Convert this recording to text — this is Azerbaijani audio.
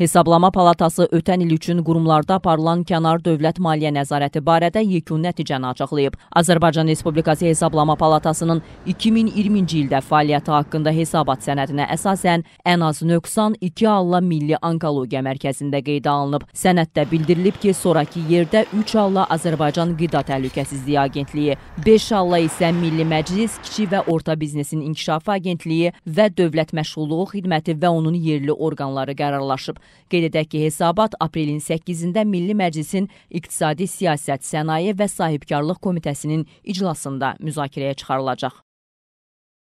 Hesablama Palatası ötən il üçün qurumlarda aparılan kənar dövlət maliyyə nəzarəti barədə yekun nəticəni açıqlayıb. Azərbaycan Respublikası Hesablama Palatasının 2020-ci ildə fəaliyyəti haqqında hesabat sənədinə əsasən ən az nöqsan 2 alla Milli Onkologiya Mərkəzində qeydə alınıb. Sənəddə bildirilib ki, sonrakı yerdə 3 alla Azərbaycan Qida Təhlükəsizliyi Agentliyi, 5 alla isə Milli Məclis, Kiçik və Orta Biznesin İnkişafı Agentliyi və Dövlət Məşğulluğu Xidməti və onun yerli orqanları qərarlaşıb. Qeyd edək ki, hesabat aprelin 8-də Milli Məclisin İqtisadi Siyasət, Sənaye və Sahibkarlıq Komitəsinin iclasında müzakirəyə çıxarılacaq.